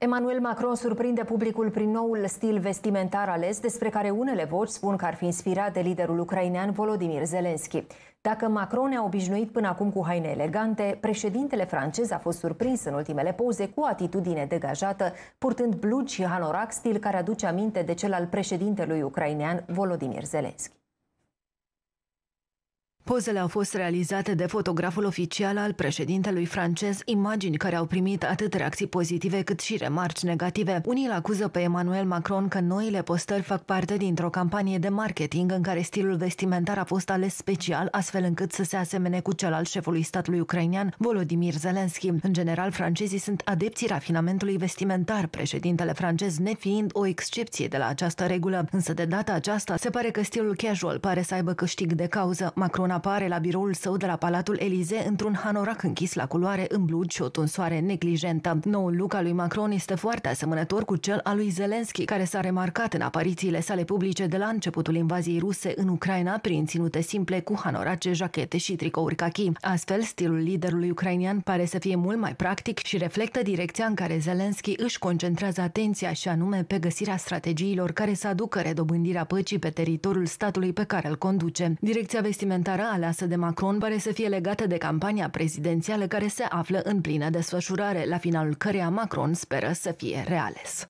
Emmanuel Macron surprinde publicul prin noul stil vestimentar ales, despre care unele voci spun că ar fi inspirat de liderul ucrainean Volodymyr Zelensky. Dacă Macron ne-a obișnuit până acum cu haine elegante, președintele francez a fost surprins în ultimele poze cu atitudine degajată, purtând blugi și hanorac, stil care aduce aminte de cel al președintelui ucrainean Volodymyr Zelensky. Pozele au fost realizate de fotograful oficial al președintelui francez, imagini care au primit atât reacții pozitive cât și remarci negative. Unii îl acuză pe Emmanuel Macron că noile postări fac parte dintr-o campanie de marketing în care stilul vestimentar a fost ales special, astfel încât să se asemene cu cel al șefului statului ucrainean, Volodymyr Zelensky. În general, francezii sunt adepții rafinamentului vestimentar, președintele francez nefiind o excepție de la această regulă. Însă de data aceasta, se pare că stilul casual pare să aibă câștig de cauză. Macron a apare la biroul său de la Palatul Elize într-un hanorac închis la culoare, blugi și o tunsoare neglijentă. Noul look al lui Macron este foarte asemănător cu cel al lui Zelensky, care s-a remarcat în aparițiile sale publice de la începutul invaziei ruse în Ucraina prin ținute simple cu hanorace, jachete și tricouri cachi. Astfel, stilul liderului ucrainian pare să fie mult mai practic și reflectă direcția în care Zelensky își concentrează atenția și anume pe găsirea strategiilor care să aducă redobândirea păcii pe teritoriul statului pe care îl conduce. Direcția vestimentară aleasă de Macron pare să fie legată de campania prezidențială care se află în plină desfășurare, la finalul căreia Macron speră să fie reales.